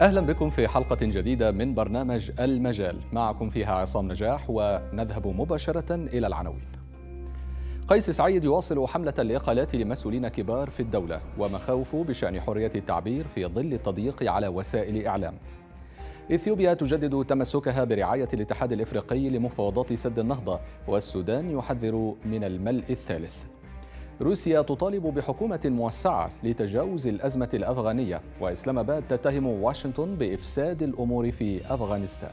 أهلا بكم في حلقة جديدة من برنامج المجال معكم فيها عصام نجاح ونذهب مباشرة إلى العناوين قيس سعيد يواصل حملة الإقالات لمسؤولين كبار في الدولة ومخاوفه بشأن حرية التعبير في ظل التضييق على وسائل اعلام إثيوبيا تجدد تمسكها برعاية الاتحاد الإفريقي لمفاوضات سد النهضة والسودان يحذر من الملء الثالث روسيا تطالب بحكومة موسعة لتجاوز الأزمة الأفغانية وإسلام آباد تتهم واشنطن بإفساد الأمور في أفغانستان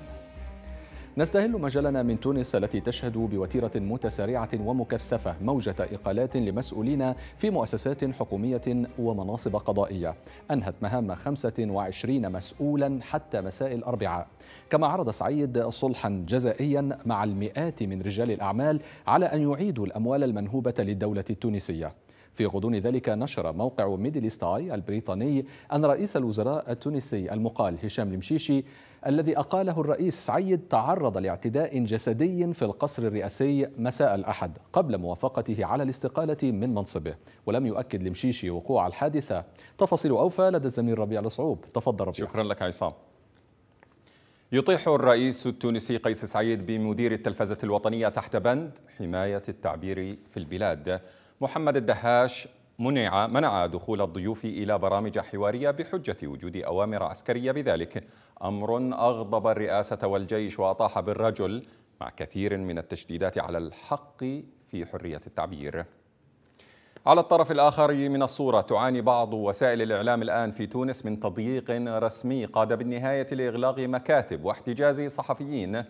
نستهل مجالنا من تونس التي تشهد بوتيرة متسارعة ومكثفة موجة إقالات لمسؤولين في مؤسسات حكومية ومناصب قضائية أنهت مهام 25 مسؤولا حتى مساء الأربعاء كما عرض سعيد صلحا جزائيا مع المئات من رجال الأعمال على أن يعيدوا الأموال المنهوبة للدولة التونسية في غضون ذلك نشر موقع ميدل ستاي البريطاني أن رئيس الوزراء التونسي المقال هشام المشيشي الذي أقاله الرئيس سعيد تعرض لاعتداء جسدي في القصر الرئاسي مساء الأحد قبل موافقته على الاستقالة من منصبه ولم يؤكد المشيشي وقوع الحادثة تفاصيل أوفى لدى الزميل ربيع الصعوب تفضل ربيع شكرا لك عصام يطيح الرئيس التونسي قيس سعيد بمدير التلفزة الوطنية تحت بند حماية التعبير في البلاد محمد الدهاش منع منع دخول الضيوف إلى برامج حوارية بحجة وجود أوامر عسكرية بذلك أمر أغضب الرئاسة والجيش وأطاح بالرجل مع كثير من التشديدات على الحق في حرية التعبير على الطرف الآخر من الصورة تعاني بعض وسائل الإعلام الآن في تونس من تضييق رسمي قاد بالنهاية لإغلاق مكاتب واحتجاز صحفيين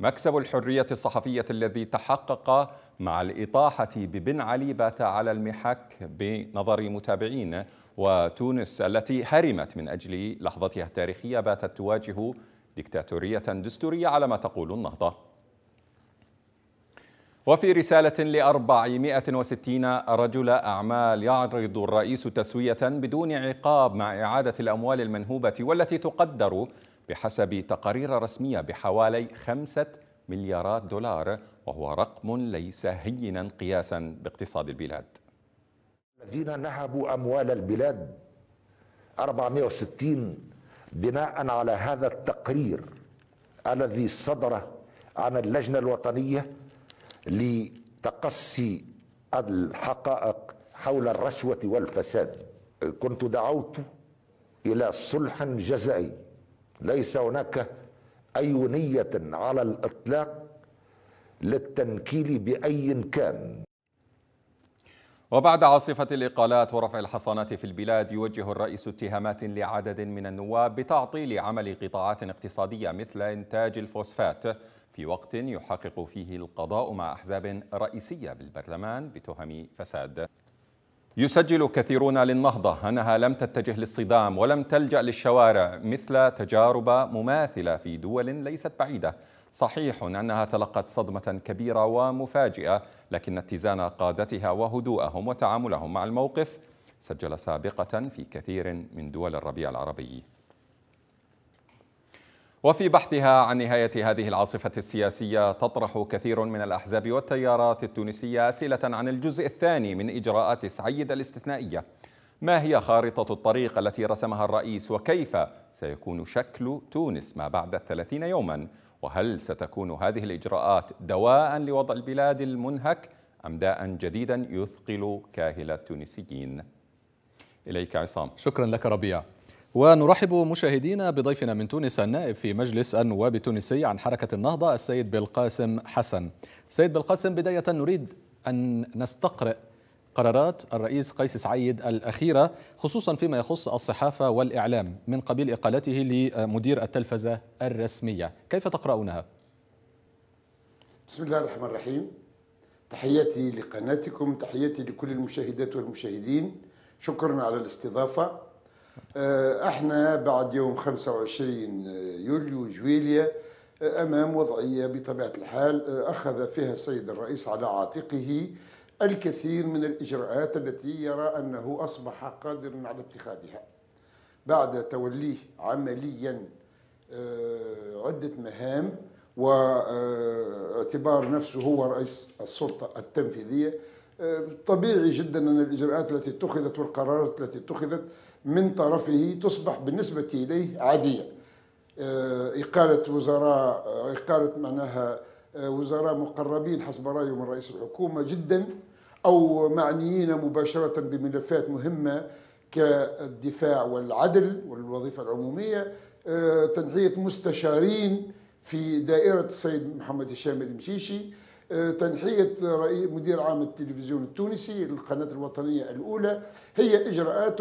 مكسب الحرية الصحفية الذي تحقق مع الإطاحة ببن علي بات على المحك بنظر متابعين وتونس التي هرمت من أجل لحظتها التاريخية باتت تواجه ديكتاتورية دستورية على ما تقول النهضة وفي رسالة ل وستين رجل أعمال يعرض الرئيس تسوية بدون عقاب مع إعادة الأموال المنهوبة والتي تقدر بحسب تقارير رسمية بحوالي خمسة مليارات دولار وهو رقم ليس هينا قياسا باقتصاد البلاد الذين نهبوا أموال البلاد 460 بناء على هذا التقرير الذي صدر عن اللجنة الوطنية لتقصي الحقائق حول الرشوة والفساد كنت دعوت إلى صلح جزائي ليس هناك أي نية على الإطلاق للتنكيل بأي كان وبعد عاصفة الإقالات ورفع الحصانات في البلاد يوجه الرئيس اتهامات لعدد من النواب بتعطيل عمل قطاعات اقتصادية مثل إنتاج الفوسفات في وقت يحقق فيه القضاء مع أحزاب رئيسية بالبرلمان بتهم فساد يسجل كثيرون للنهضة أنها لم تتجه للصدام ولم تلجأ للشوارع مثل تجارب مماثلة في دول ليست بعيدة صحيح أنها تلقت صدمة كبيرة ومفاجئة لكن اتزان قادتها وهدوءهم وتعاملهم مع الموقف سجل سابقة في كثير من دول الربيع العربي وفي بحثها عن نهاية هذه العاصفة السياسية تطرح كثير من الأحزاب والتيارات التونسية أسئلة عن الجزء الثاني من إجراءات سعيد الاستثنائية ما هي خارطة الطريق التي رسمها الرئيس وكيف سيكون شكل تونس ما بعد الثلاثين يوماً وهل ستكون هذه الإجراءات دواء لوضع البلاد المنهك أم داء جديدا يثقل كاهل التونسيين إليك عصام شكرا لك ربيع ونرحب مشاهدينا بضيفنا من تونس النائب في مجلس النواب التونسي عن حركة النهضة السيد بالقاسم حسن سيد بالقاسم بداية نريد أن نستقرئ قرارات الرئيس قيس سعيد الأخيرة خصوصا فيما يخص الصحافة والإعلام من قبيل إقالته لمدير التلفزة الرسمية كيف تقرأونها؟ بسم الله الرحمن الرحيم تحياتي لقناتكم تحياتي لكل المشاهدات والمشاهدين شكرا على الاستضافة آه، احنا بعد يوم 25 يوليو جويليا آه، امام وضعيه بطبيعه الحال آه، اخذ فيها السيد الرئيس على عاتقه الكثير من الإجراءات التي يرى أنه أصبح قادرا على اتخاذها بعد توليه عمليا آه، عدة مهام واعتبار آه، نفسه هو رئيس السلطة التنفيذية آه، طبيعي جدا أن الإجراءات التي اتخذت والقرارات التي اتخذت من طرفه تصبح بالنسبة إليه عادية إقالة وزراء إقالة معناها وزراء مقربين حسب رأيه من رئيس الحكومة جدا أو معنيين مباشرة بملفات مهمة كالدفاع والعدل والوظيفة العمومية آه، تنحية مستشارين في دائرة السيد محمد الشامي المشيشي آه، تنحية رئيس مدير عام التلفزيون التونسي القناة الوطنية الأولى هي إجراءات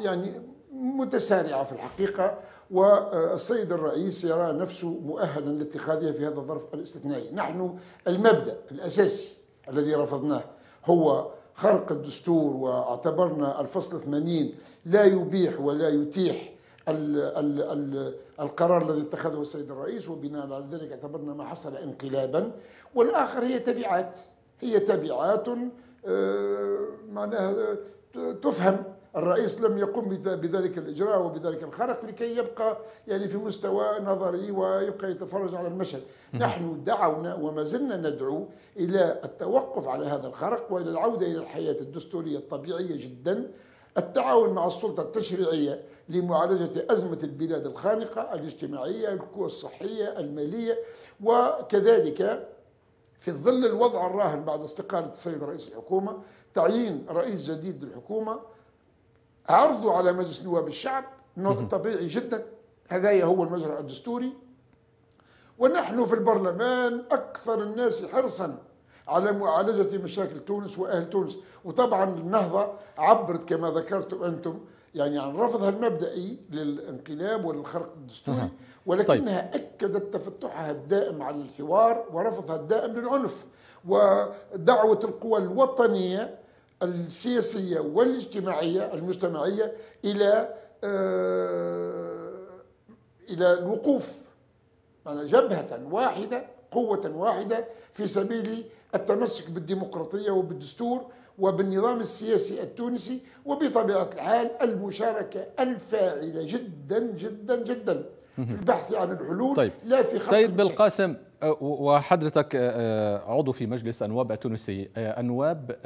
يعني متسارعة في الحقيقة والسيد الرئيس يرى نفسه مؤهلا لاتخاذها في هذا الظرف الاستثنائي نحن المبدأ الأساسي الذي رفضناه هو خرق الدستور واعتبرنا الفصل 80 لا يبيح ولا يتيح الـ الـ الـ القرار الذي اتخذه السيد الرئيس وبناء على ذلك اعتبرنا ما حصل انقلابا والاخر هي تبعات هي تبعات آه، معناها تفهم الرئيس لم يقم بذلك الإجراء وبذلك الخرق لكي يبقى يعني في مستوى نظري ويبقى يتفرج على المشهد نحن دعونا وما زلنا ندعو إلى التوقف على هذا الخرق وإلى العودة إلى الحياة الدستورية الطبيعية جدا التعاون مع السلطة التشريعية لمعالجة أزمة البلاد الخانقة الاجتماعية القوى الصحية المالية وكذلك في ظل الوضع الراهن بعد استقالة السيد رئيس الحكومة تعيين رئيس جديد للحكومة عرضه على مجلس نواب الشعب طبيعي جدا هذايا هو المجرى الدستوري ونحن في البرلمان أكثر الناس حرصا على معالجة مشاكل تونس وأهل تونس وطبعا النهضة عبرت كما ذكرتم أنتم يعني عن رفضها المبدئي للانقلاب وللخرق الدستوري ولكنها طيب. أكدت تفتحها الدائم على الحوار ورفضها الدائم للعنف ودعوة القوى الوطنية السياسية والاجتماعية المجتمعية إلى آه، إلى الوقوف جبهة واحدة قوة واحدة في سبيل التمسك بالديمقراطية وبالدستور وبالنظام السياسي التونسي وبطبيعة الحال المشاركة الفاعلة جدا جدا جدا في البحث عن الحلول طيب. لا في سيد بالقاسم أه، وحضرتك أه، أه، عضو في مجلس النواب التونسي النواب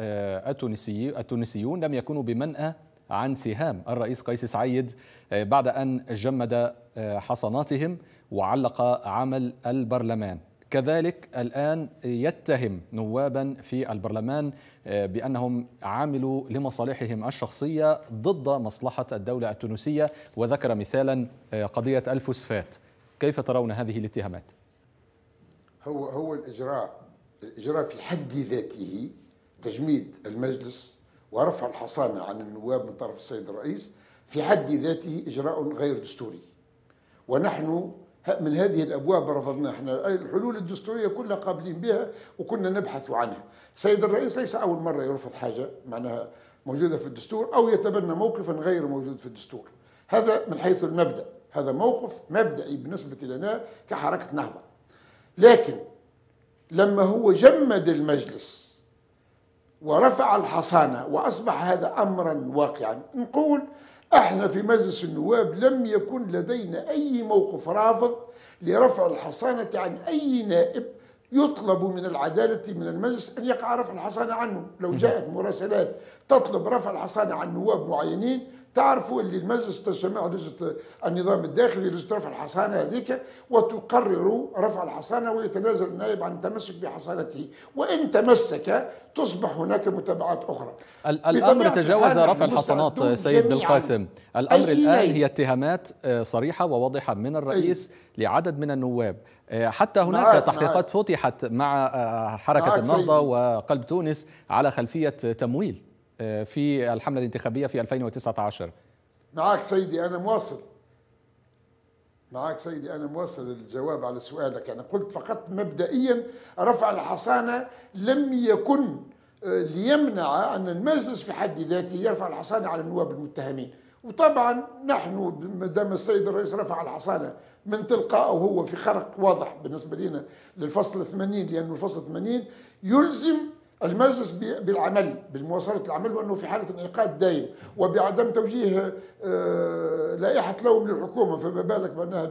التونسي التونسيون لم يكونوا بمنأى عن سهام الرئيس قيس سعيد بعد أن جمد حصناتهم وعلق عمل البرلمان كذلك الآن يتهم نوابا في البرلمان بأنهم عملوا لمصالحهم الشخصية ضد مصلحة الدولة التونسية وذكر مثالا قضية الفوسفات كيف ترون هذه الاتهامات؟ هو هو الاجراء الاجراء في حد ذاته تجميد المجلس ورفع الحصانه عن النواب من طرف السيد الرئيس في حد ذاته اجراء غير دستوري ونحن من هذه الابواب رفضنا احنا الحلول الدستوريه كلها قابلين بها وكنا نبحث عنها السيد الرئيس ليس اول مره يرفض حاجه معناها موجوده في الدستور او يتبنى موقفا غير موجود في الدستور هذا من حيث المبدا هذا موقف مبدئي بالنسبه لنا كحركه نهضه لكن لما هو جمد المجلس ورفع الحصانة وأصبح هذا أمرا واقعا نقول احنا في مجلس النواب لم يكن لدينا أي موقف رافض لرفع الحصانة عن أي نائب يطلب من العدالة من المجلس أن يقع رفع الحصانة عنه لو جاءت مراسلات تطلب رفع الحصانة عن نواب معينين تعرفوا اللي المجلس تسميه لجنه النظام الداخلي لجنه رفع الحصانه هذيك وتقرر رفع الحصانه ويتنازل النائب عن التمسك بحصانته وان تمسك تصبح هناك متابعات اخرى الامر تجاوز رفع الحصانات سيد بالقاسم الامر الان هي اتهامات آه، صريحه وواضحه من الرئيس أي. لعدد من النواب آه، حتى هناك معاك تحقيقات معاك فتحت مع آه، حركه النهضه وقلب تونس على خلفيه تمويل آه، في الحملة الانتخابية في 2019 معاك سيدي أنا مواصل معاك سيدي أنا مواصل الجواب على سؤالك أنا قلت فقط مبدئيا رفع الحصانة لم يكن آه، ليمنع أن المجلس في حد ذاته يرفع الحصانة على النواب المتهمين وطبعا نحن ما دام السيد الرئيس رفع الحصانه من تلقاء هو في خرق واضح بالنسبه لنا للفصل 80 لانه الفصل 80 يلزم المجلس بالعمل بالمواصلة العمل وأنه في حالة انعقاد دائم وبعدم توجيه آه، لائحة لوم للحكومة فما بالك بأنها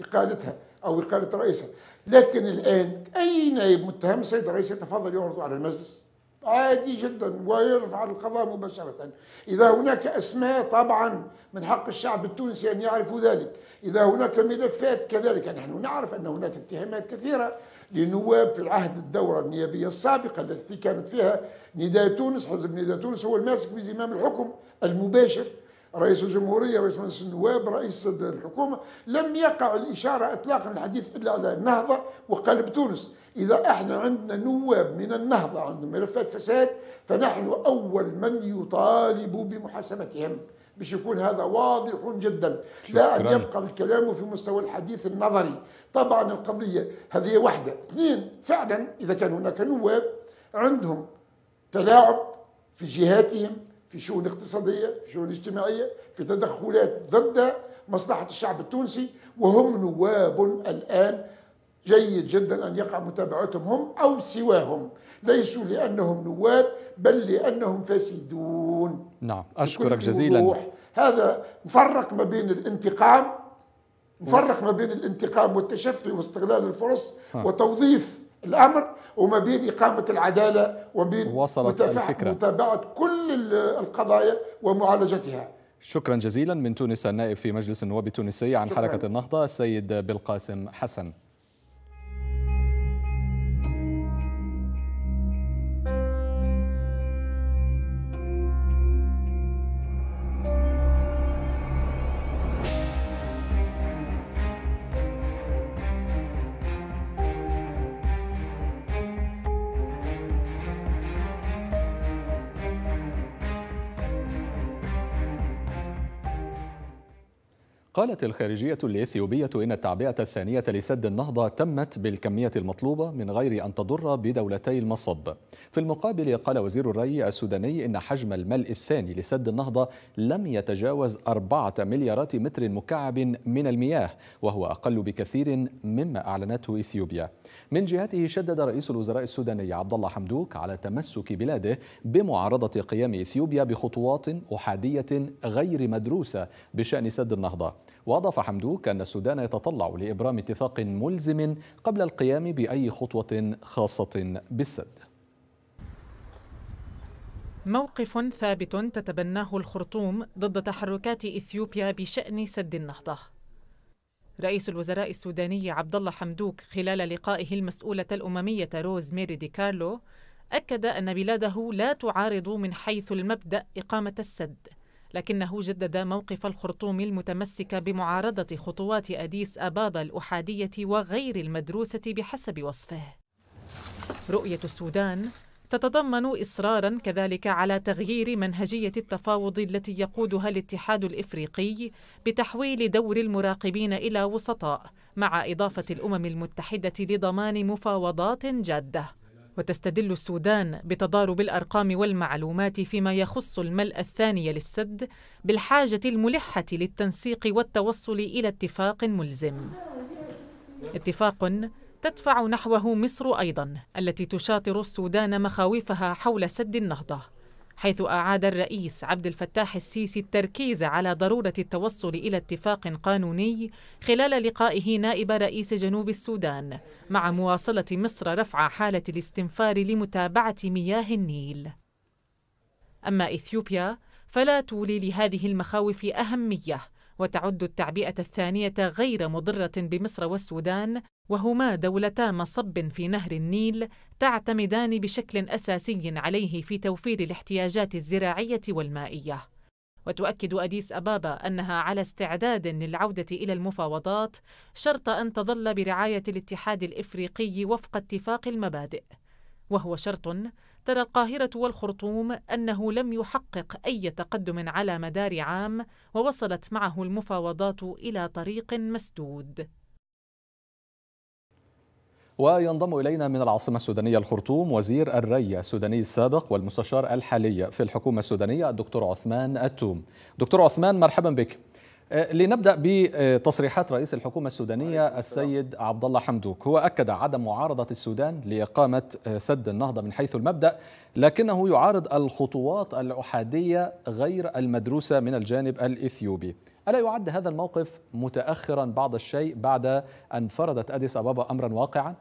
بإقالتها أو إقالة رئيسها لكن الآن أي نائب متهم سيد الرئيس يتفضل يعرض على المجلس عادي جدا ويرفع القضاء مباشرة إذا هناك أسماء طبعا من حق الشعب التونسي أن يعرفوا ذلك إذا هناك ملفات كذلك نحن نعرف أن هناك اتهامات كثيرة لنواب في العهد الدورة النيابية السابقة التي كانت فيها نداء تونس حزب نداء تونس هو الماسك بزمام الحكم المباشر رئيس الجمهورية رئيس مجلس النواب رئيس الحكومة لم يقع الإشارة إطلاقا الحديث إلا على النهضة وقلب تونس إذا احنا عندنا نواب من النهضة عندهم ملفات فساد فنحن أول من يطالب بمحاسبتهم باش يكون هذا واضح جدا لا أن يبقى الكلام في مستوى الحديث النظري طبعا القضية هذه واحدة اثنين فعلا إذا كان هناك نواب عندهم تلاعب في جهاتهم في شؤون اقتصاديه في شؤون اجتماعيه في تدخلات ضد مصلحه الشعب التونسي وهم نواب الان جيد جدا ان يقع متابعتهم هم او سواهم ليسوا لانهم نواب بل لانهم فاسدون نعم اشكرك جزيلا وضوح. هذا نفرق ما بين الانتقام نفرق ما بين الانتقام والتشفي واستغلال الفرص ها. وتوظيف الامر وما بين اقامه العداله وبين وصلت الفكرة. متابعه كل القضايا ومعالجتها شكرا جزيلا من تونس النائب في مجلس النواب التونسي عن شكرا. حركه النهضه السيد بالقاسم حسن قالت الخارجية الإثيوبية إن التعبئة الثانية لسد النهضة تمت بالكمية المطلوبة من غير أن تضر بدولتي المصب في المقابل قال وزير الري السوداني إن حجم الملء الثاني لسد النهضة لم يتجاوز أربعة مليارات متر مكعب من المياه وهو أقل بكثير مما أعلنته إثيوبيا من جهته شدد رئيس الوزراء السوداني عبد الله حمدوك على تمسك بلاده بمعارضة قيام إثيوبيا بخطوات أحادية غير مدروسة بشأن سد النهضة وأضاف حمدوك أن السودان يتطلع لإبرام اتفاق ملزم قبل القيام بأي خطوة خاصة بالسد موقف ثابت تتبناه الخرطوم ضد تحركات إثيوبيا بشأن سد النهضة رئيس الوزراء السوداني عبد الله حمدوك خلال لقائه المسؤولة الأممية روز ميري دي كارلو أكد أن بلاده لا تعارض من حيث المبدأ إقامة السد لكنه جدد موقف الخرطوم المتمسك بمعارضة خطوات أديس أبابا الأحادية وغير المدروسة بحسب وصفه رؤية السودان تتضمن إصرارا كذلك على تغيير منهجية التفاوض التي يقودها الاتحاد الإفريقي بتحويل دور المراقبين إلى وسطاء مع إضافة الأمم المتحدة لضمان مفاوضات جادة وتستدل السودان بتضارب الارقام والمعلومات فيما يخص الملا الثاني للسد بالحاجه الملحه للتنسيق والتوصل الى اتفاق ملزم اتفاق تدفع نحوه مصر ايضا التي تشاطر السودان مخاوفها حول سد النهضه حيث أعاد الرئيس عبد الفتاح السيسي التركيز على ضرورة التوصل إلى اتفاق قانوني خلال لقائه نائب رئيس جنوب السودان مع مواصلة مصر رفع حالة الاستنفار لمتابعة مياه النيل أما إثيوبيا فلا تولي لهذه المخاوف أهمية وتعد التعبئة الثانية غير مضرة بمصر والسودان وهما دولتا مصب في نهر النيل تعتمدان بشكل اساسي عليه في توفير الاحتياجات الزراعيه والمائيه وتؤكد اديس ابابا انها على استعداد للعوده الى المفاوضات شرط ان تظل برعايه الاتحاد الافريقي وفق اتفاق المبادئ وهو شرط ترى القاهرة والخرطوم أنه لم يحقق أي تقدم على مدار عام ووصلت معه المفاوضات إلى طريق مسدود وينضم إلينا من العاصمة السودانية الخرطوم وزير الري السوداني السابق والمستشار الحالي في الحكومة السودانية الدكتور عثمان التوم دكتور عثمان مرحبا بك آه، لنبدا بتصريحات رئيس الحكومه السودانيه السيد عبد الله حمدوك، هو اكد عدم معارضه السودان لاقامه آه، سد النهضه من حيث المبدا، لكنه يعارض الخطوات الاحاديه غير المدروسه من الجانب الاثيوبي. الا يعد هذا الموقف متاخرا بعض الشيء بعد ان فرضت اديس ابابا امرا واقعا؟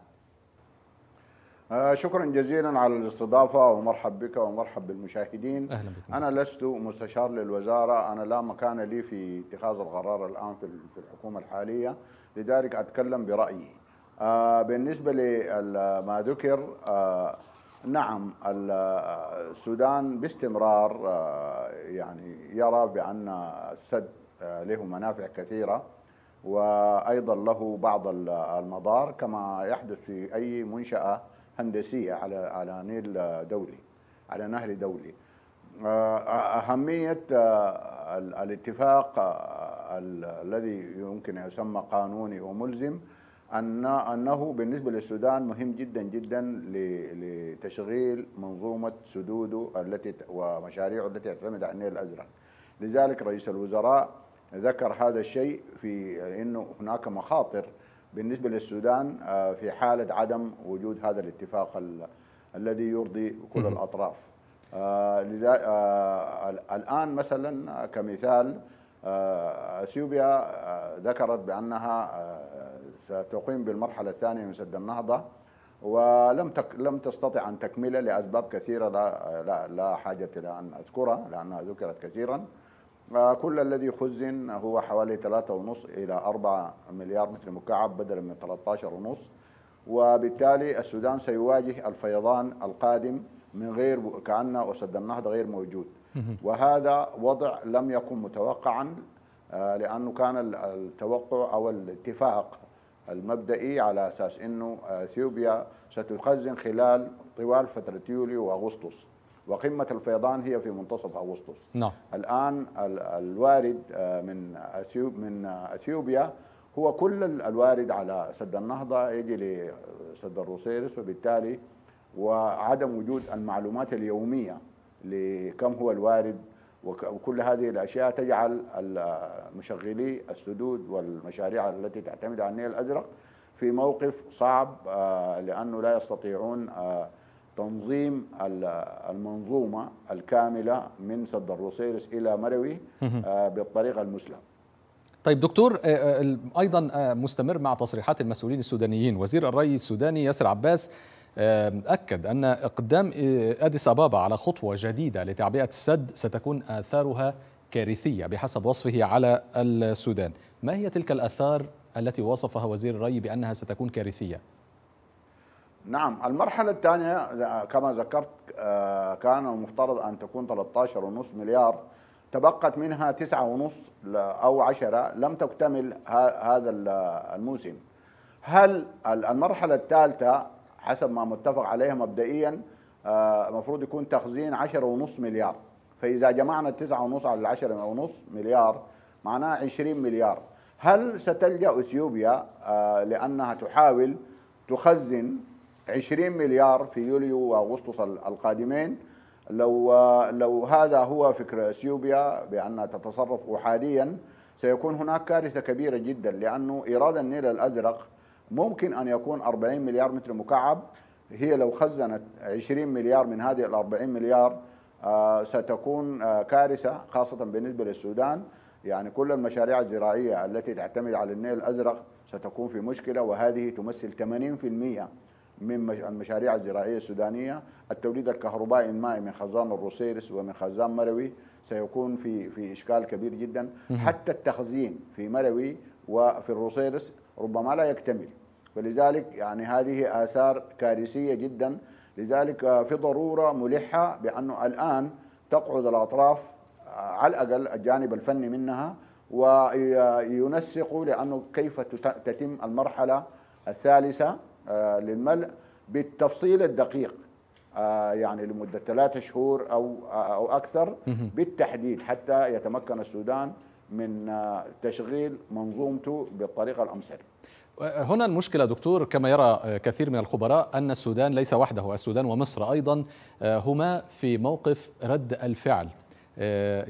آه، شكرا جزيلا على الاستضافة ومرحب بك ومرحب بالمشاهدين أهلا بكم. أنا لست مستشار للوزارة أنا لا مكان لي في اتخاذ القرار الآن في الحكومة الحالية لذلك أتكلم برأيي آه، بالنسبة لما ذكر آه، نعم السودان باستمرار يعني يرى بأن السد له منافع كثيرة وأيضا له بعض المضار كما يحدث في أي منشأة هندسيه على على نيل آه، دولي على نهر دولي آه، اهميه آه، الاتفاق الذي يمكن ان يسمى قانوني وملزم أن أنه بالنسبة للسودان مهم جدا جدا لتشغيل منظومة سدوده التي ومشاريعه التي تعتمد على النيل الأزرق لذلك رئيس الوزراء ذكر هذا الشيء في أنه هناك مخاطر بالنسبة للسودان آه، في حالة عدم وجود هذا الاتفاق الذي يرضي كل الأطراف آه، لذا آه، الآن مثلا كمثال اثيوبيا ذكرت بانها ستقيم بالمرحله الثانيه من سد النهضه ولم تك لم تستطع ان تكمله لاسباب كثيره لا لا, لا حاجه الى ان اذكرها لانها ذكرت كثيرا كل الذي خزن هو حوالي 3.5 إلى 4 مليار متر مكعب بدلا من 13.5 وبالتالي السودان سيواجه الفيضان القادم من غير كأن أسد النهضة غير موجود وهذا وضع لم يكن متوقعا آه، لأنه كان التوقع أو الاتفاق المبدئي على أساس أنه أثيوبيا ستخزن خلال طوال فترة يوليو وأغسطس وقمة الفيضان هي في منتصف أغسطس نعم الآن الوارد آه، من من أثيوبيا هو كل الوارد على سد النهضة يجي لسد آه، الروسيرس وبالتالي وعدم وجود المعلومات اليومية لكم هو الوارد وكل هذه الأشياء تجعل آه، مشغلي السدود والمشاريع التي تعتمد على النيل الأزرق في موقف صعب لأنه لا يستطيعون تنظيم المنظومة الكاملة من سد الروسيرس إلى مروي آه، بالطريقة المسلم طيب دكتور آه، آه، أيضا مستمر مع تصريحات المسؤولين السودانيين وزير الري السوداني ياسر عباس أكد أن إقدام أديس أبابا على خطوة جديدة لتعبئة السد ستكون آثارها كارثية بحسب وصفه على السودان ما هي تلك الآثار التي وصفها وزير الري بأنها ستكون كارثية؟ نعم المرحلة الثانية كما ذكرت آه، كان المفترض أن تكون 13.5 مليار تبقت منها 9.5 أو 10 لم تكتمل هذا الموسم هل المرحلة الثالثة حسب ما متفق عليها مبدئيا المفروض آه، يكون تخزين 10.5 مليار فإذا جمعنا 9.5 على 10.5 مليار معناه 20 مليار هل ستلجأ أثيوبيا آه، لأنها تحاول تخزن 20 مليار في يوليو واغسطس القادمين لو لو هذا هو فكر اثيوبيا بانها تتصرف احاديا سيكون هناك كارثه كبيره جدا لانه ايراد النيل الازرق ممكن ان يكون 40 مليار متر مكعب هي لو خزنت 20 مليار من هذه ال 40 مليار آه، ستكون آه، كارثه خاصه بالنسبه للسودان يعني كل المشاريع الزراعيه التي تعتمد على النيل الازرق ستكون في مشكله وهذه تمثل 80% من المشاريع الزراعية السودانية التوليد الكهربائي المائي من خزان الروسيرس ومن خزان مروي سيكون في في إشكال كبير جدا حتى التخزين في مروي وفي الروسيرس ربما لا يكتمل فلذلك يعني هذه آثار كارثية جدا لذلك في ضرورة ملحة بأنه الآن تقعد الأطراف على الأقل الجانب الفني منها وينسقوا لأنه كيف تتم المرحلة الثالثة آه، للملء بالتفصيل الدقيق آه، يعني لمدة ثلاثة شهور أو, أو أكثر بالتحديد حتى يتمكن السودان من آه، تشغيل منظومته بالطريقة الأمثل هنا المشكلة دكتور كما يرى كثير من الخبراء أن السودان ليس وحده السودان ومصر أيضا هما في موقف رد الفعل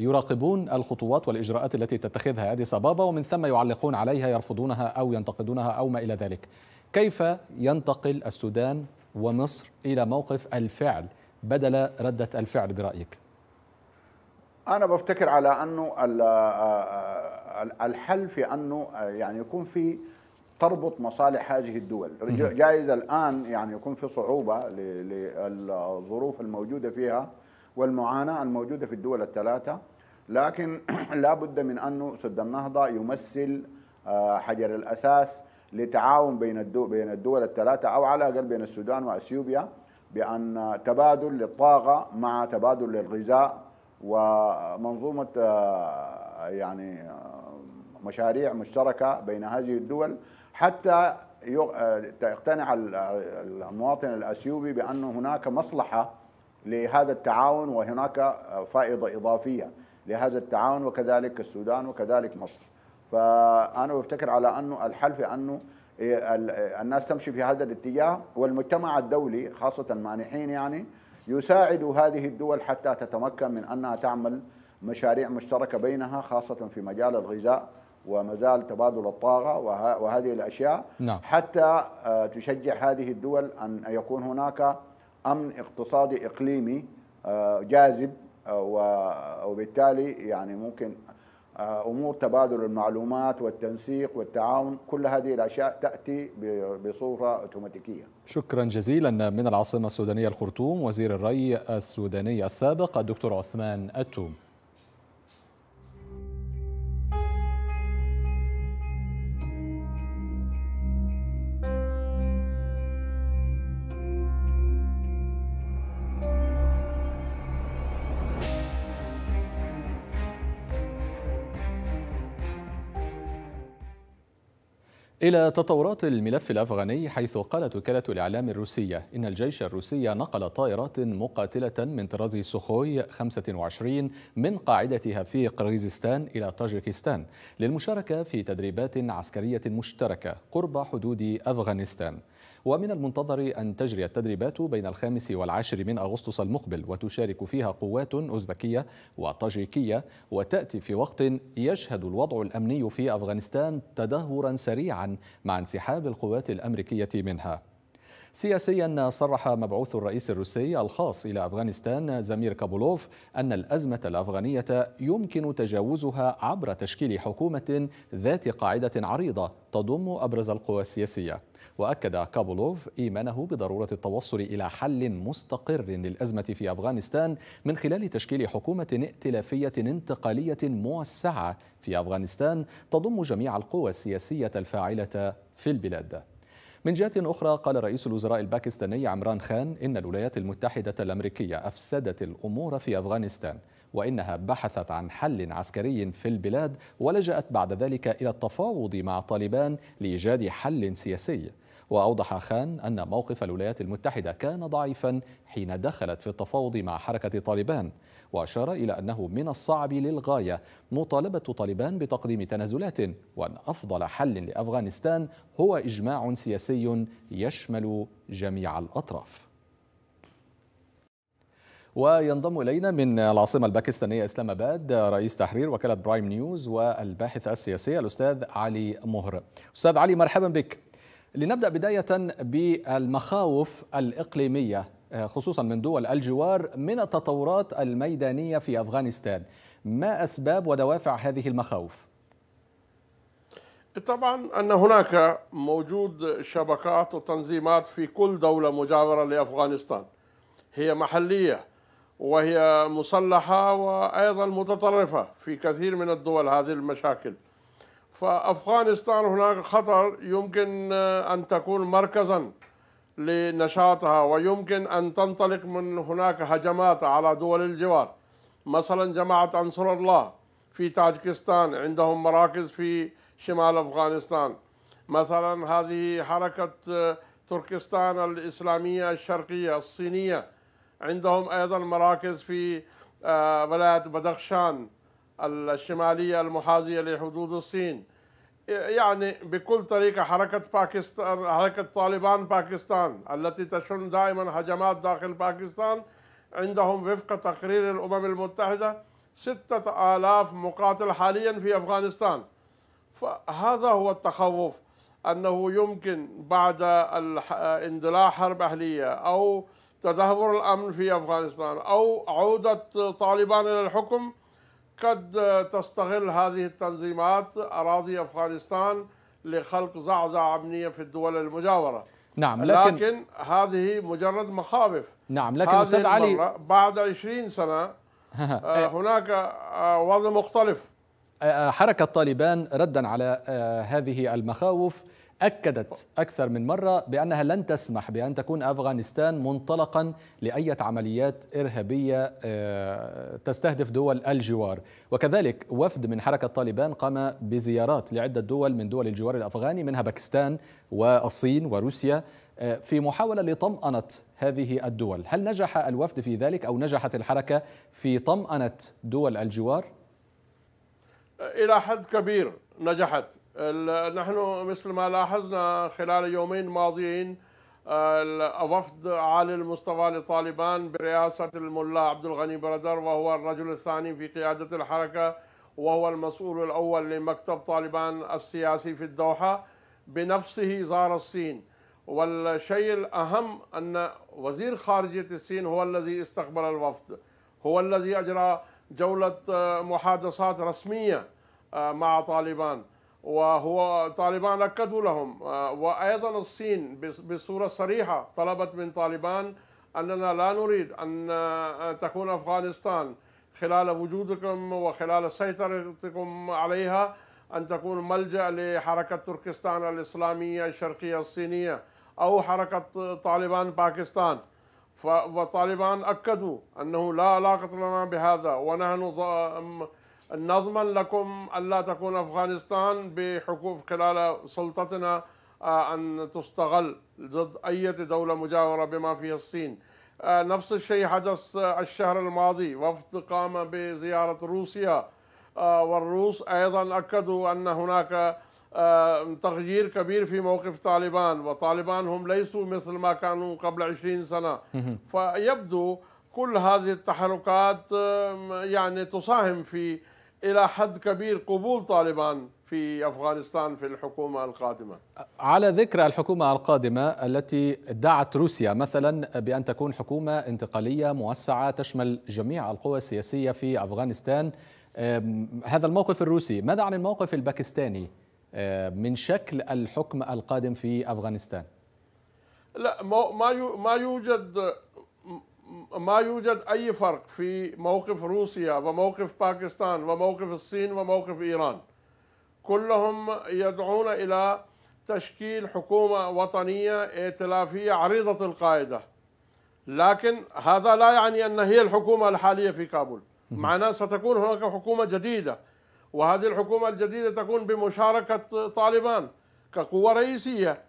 يراقبون الخطوات والإجراءات التي تتخذها هذه صبابة ومن ثم يعلقون عليها يرفضونها أو ينتقدونها أو ما إلى ذلك كيف ينتقل السودان ومصر إلى موقف الفعل بدل ردة الفعل برأيك أنا بفتكر على أنه آه، آه، الحل في أنه آه، يعني يكون في تربط مصالح هذه الدول جائز الآن يعني يكون في صعوبة للظروف الموجودة فيها والمعاناة الموجودة في الدول الثلاثة لكن لا بد من أنه سد النهضة يمثل حجر الأساس لتعاون بين الدول, بين الدول الثلاثة أو على الأقل بين السودان وأثيوبيا بأن تبادل للطاقة مع تبادل للغذاء ومنظومة آه، يعني آه، مشاريع مشتركة بين هذه الدول حتى يقتنع آه، المواطن الأثيوبي بأن هناك مصلحة لهذا التعاون وهناك فائدة إضافية لهذا التعاون وكذلك السودان وكذلك مصر فأنا بفتكر على أنه الحل في أنه إيه، الناس تمشي في هذا الاتجاه والمجتمع الدولي خاصة المانحين يعني يساعد هذه الدول حتى تتمكن من أنها تعمل مشاريع مشتركة بينها خاصة في مجال الغذاء ومجال تبادل الطاقة وهذه الأشياء نعم. حتى آه، تشجع هذه الدول أن يكون هناك أمن اقتصادي إقليمي آه، جاذب آه، وبالتالي يعني ممكن آه، امور تبادل المعلومات والتنسيق والتعاون كل هذه الاشياء تاتي بصوره اوتوماتيكيه. شكرا جزيلا من العاصمه السودانيه الخرطوم وزير الري السوداني السابق الدكتور عثمان التوم. إلى تطورات الملف الأفغاني حيث قالت وكالة الإعلام الروسية إن الجيش الروسي نقل طائرات مقاتلة من طراز سوخوي 25 من قاعدتها في قرغيزستان إلى طاجكستان للمشاركة في تدريبات عسكرية مشتركة قرب حدود أفغانستان ومن المنتظر أن تجري التدريبات بين الخامس والعاشر من أغسطس المقبل وتشارك فيها قوات أوزبكية وطاجيكية وتأتي في وقت يشهد الوضع الأمني في أفغانستان تدهورا سريعا مع انسحاب القوات الأمريكية منها سياسيا صرح مبعوث الرئيس الروسي الخاص إلى أفغانستان زمير كابولوف أن الأزمة الأفغانية يمكن تجاوزها عبر تشكيل حكومة ذات قاعدة عريضة تضم أبرز القوى السياسية وأكد كابولوف إيمانه بضرورة التوصل إلى حل مستقر للأزمة في أفغانستان من خلال تشكيل حكومة ائتلافية انتقالية موسعة في أفغانستان تضم جميع القوى السياسية الفاعلة في البلاد من جهة أخرى قال رئيس الوزراء الباكستاني عمران خان إن الولايات المتحدة الأمريكية أفسدت الأمور في أفغانستان وإنها بحثت عن حل عسكري في البلاد ولجأت بعد ذلك إلى التفاوض مع طالبان لإيجاد حل سياسي وأوضح خان أن موقف الولايات المتحدة كان ضعيفا حين دخلت في التفاوض مع حركة طالبان وأشار إلى أنه من الصعب للغاية مطالبة طالبان بتقديم تنازلات وأن أفضل حل لأفغانستان هو إجماع سياسي يشمل جميع الأطراف وينضم الينا من العاصمه الباكستانيه اسلام اباد رئيس تحرير وكاله برايم نيوز والباحث السياسي الاستاذ علي مهر. استاذ علي مرحبا بك. لنبدا بدايه بالمخاوف الاقليميه آه، خصوصا من دول الجوار من التطورات الميدانيه في افغانستان ما اسباب ودوافع هذه المخاوف طبعا ان هناك موجود شبكات وتنظيمات في كل دوله مجاوره لافغانستان هي محليه وهي مسلحه وايضا متطرفه في كثير من الدول هذه المشاكل فأفغانستان هناك خطر يمكن آه، أن تكون مركزا لنشاطها ويمكن أن تنطلق من هناك هجمات على دول الجوار مثلا جماعة أنصر الله في تاجكستان عندهم مراكز في شمال أفغانستان مثلا هذه حركة آه، تركستان الإسلامية الشرقية الصينية عندهم أيضا مراكز في آه، ولاية بدخشان الشمالية المحاذية لحدود الصين يعني بكل طريقة حركة باكستان حركة طالبان باكستان التي تشن دائما هجمات داخل باكستان عندهم وفق تقرير الأمم المتحدة ستة آلاف مقاتل حاليا في أفغانستان فهذا هو التخوف أنه يمكن بعد اندلاع حرب أهلية أو تدهور الأمن في أفغانستان أو عودة طالبان إلى الحكم قد تستغل هذه التنظيمات أراضي أفغانستان لخلق زعزعة أمنية في الدول المجاورة نعم لكن, لكن هذه مجرد مخاوف نعم لكن أستاذ علي بعد 20 سنة آه، آه، هناك آه، وضع مختلف حركة طالبان ردا على هذه المخاوف أكدت أكثر من مرة بأنها لن تسمح بأن تكون أفغانستان منطلقا لأية عمليات إرهابية آه، تستهدف دول الجوار وكذلك وفد من حركة طالبان قام بزيارات لعدة دول من دول الجوار الأفغاني منها باكستان والصين وروسيا آه، في محاولة لطمأنة هذه الدول هل نجح الوفد في ذلك أو نجحت الحركة في طمأنة دول الجوار؟ إلى حد كبير نجحت نحن مثل ما لاحظنا خلال يومين ماضيين وفد عالي المستوى لطالبان برئاسة الملا عبد الغني بردر وهو الرجل الثاني في قيادة الحركة وهو المسؤول الأول لمكتب طالبان السياسي في الدوحة بنفسه زار الصين والشيء الأهم أن وزير خارجية الصين هو الذي استقبل الوفد هو الذي أجرى جولة محادثات رسمية آه، مع طالبان وهو طالبان أكدوا لهم آه، وأيضا الصين بصورة صريحة طلبت من طالبان أننا لا نريد أن آه، تكون أفغانستان خلال وجودكم وخلال سيطرتكم عليها أن تكون ملجأ لحركة تركستان الإسلامية الشرقية الصينية أو حركة طالبان باكستان وطالبان أكدوا أنه لا علاقة لنا بهذا ونحن نضمن لكم ألا تكون أفغانستان بحقوق خلال سلطتنا آه، أن تستغل ضد أي دولة مجاورة بما فيها الصين آه، نفس الشيء حدث الشهر الماضي وفد قام بزيارة روسيا آه، والروس أيضا أكدوا أن هناك تغيير كبير في موقف طالبان وطالبان هم ليسوا مثل ما كانوا قبل 20 سنة فيبدو كل هذه التحركات يعني تساهم في الى حد كبير قبول طالبان في افغانستان في الحكومه القادمه. على ذكر الحكومه القادمه التي دعت روسيا مثلا بان تكون حكومه انتقاليه موسعه تشمل جميع القوى السياسيه في افغانستان هذا الموقف الروسي، ماذا عن الموقف الباكستاني من شكل الحكم القادم في افغانستان؟ لا ما ما يوجد ما يوجد أي فرق في موقف روسيا وموقف باكستان وموقف الصين وموقف إيران كلهم يدعون إلى تشكيل حكومة وطنية ائتلافية عريضة القاعدة لكن هذا لا يعني أن هي الحكومة الحالية في كابول معناه ستكون هناك حكومة جديدة وهذه الحكومة الجديدة تكون بمشاركة طالبان كقوة رئيسية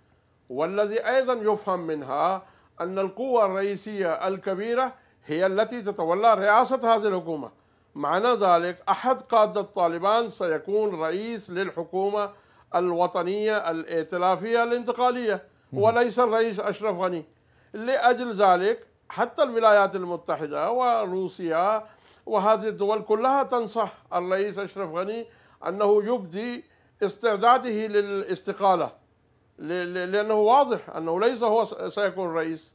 والذي أيضا يفهم منها أن القوة الرئيسية الكبيرة هي التي تتولى رئاسة هذه الحكومة معنى ذلك أحد قادة طالبان سيكون رئيس للحكومة الوطنية الائتلافية الانتقالية وليس الرئيس أشرف غني لأجل ذلك حتى الولايات المتحدة وروسيا وهذه الدول كلها تنصح الرئيس أشرف غني أنه يبدي استعداده للاستقالة لأنه واضح أنه ليس هو سيكون رئيس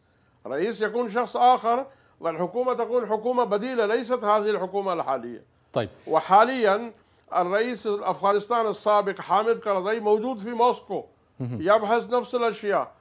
رئيس يكون شخص آخر والحكومة تكون حكومة بديلة ليست هذه الحكومة الحالية طيب وحاليا الرئيس الأفغانستان السابق حامد كرزي موجود في موسكو يبحث نفس الأشياء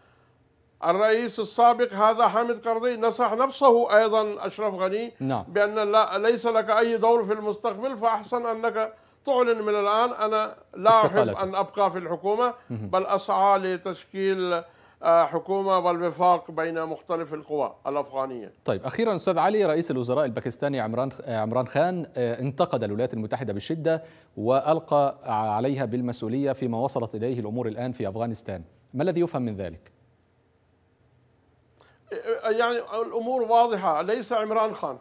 الرئيس السابق هذا حامد كرزي نصح نفسه أيضا أشرف غني نعم. بأن لا ليس لك أي دور في المستقبل فأحسن أنك تعلن من الآن أنا لا أحب أن أبقى في الحكومة بل أسعى لتشكيل آه، حكومة والوفاق بين مختلف القوى الأفغانية طيب أخيرا أستاذ علي رئيس الوزراء الباكستاني عمران آه، عمران خان آه، انتقد الولايات المتحدة بشده وألقى عليها بالمسؤولية فيما وصلت إليه الأمور الآن في أفغانستان ما الذي يفهم من ذلك؟ يعني الأمور واضحة ليس عمران خان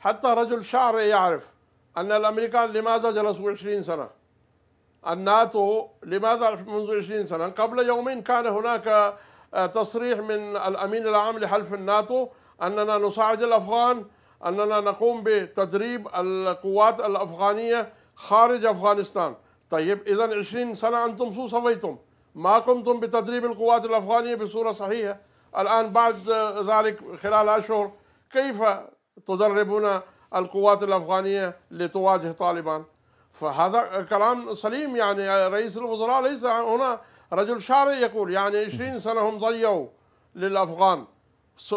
حتى رجل شعري يعرف أن الأمريكان لماذا جلسوا 20 سنة الناتو لماذا منذ 20 سنة قبل يومين كان هناك آه، تصريح من الأمين العام لحلف الناتو أننا نساعد الأفغان أننا نقوم بتدريب القوات الأفغانية خارج أفغانستان طيب إذا 20 سنة أنتم شو سويتم ما قمتم بتدريب القوات الأفغانية بصورة صحيحة الآن بعد آه، ذلك خلال أشهر كيف تدربون القوات الأفغانية لتواجه طالبان فهذا كلام سليم يعني رئيس الوزراء ليس هنا رجل شارع يقول يعني 20 سنة هم ضيعوا للأفغان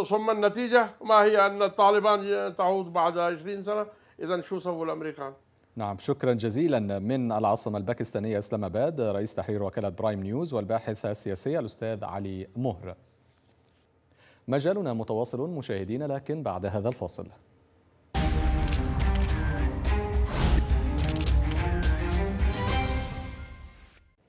ثم النتيجة ما هي أن الطالبان تعود بعد 20 سنة إذا شو سووا الأمريكان نعم شكرا جزيلا من العاصمة الباكستانية اسلام أباد رئيس تحرير وكالة برايم نيوز والباحث السياسي الأستاذ علي مهر مجالنا متواصل مشاهدينا لكن بعد هذا الفاصل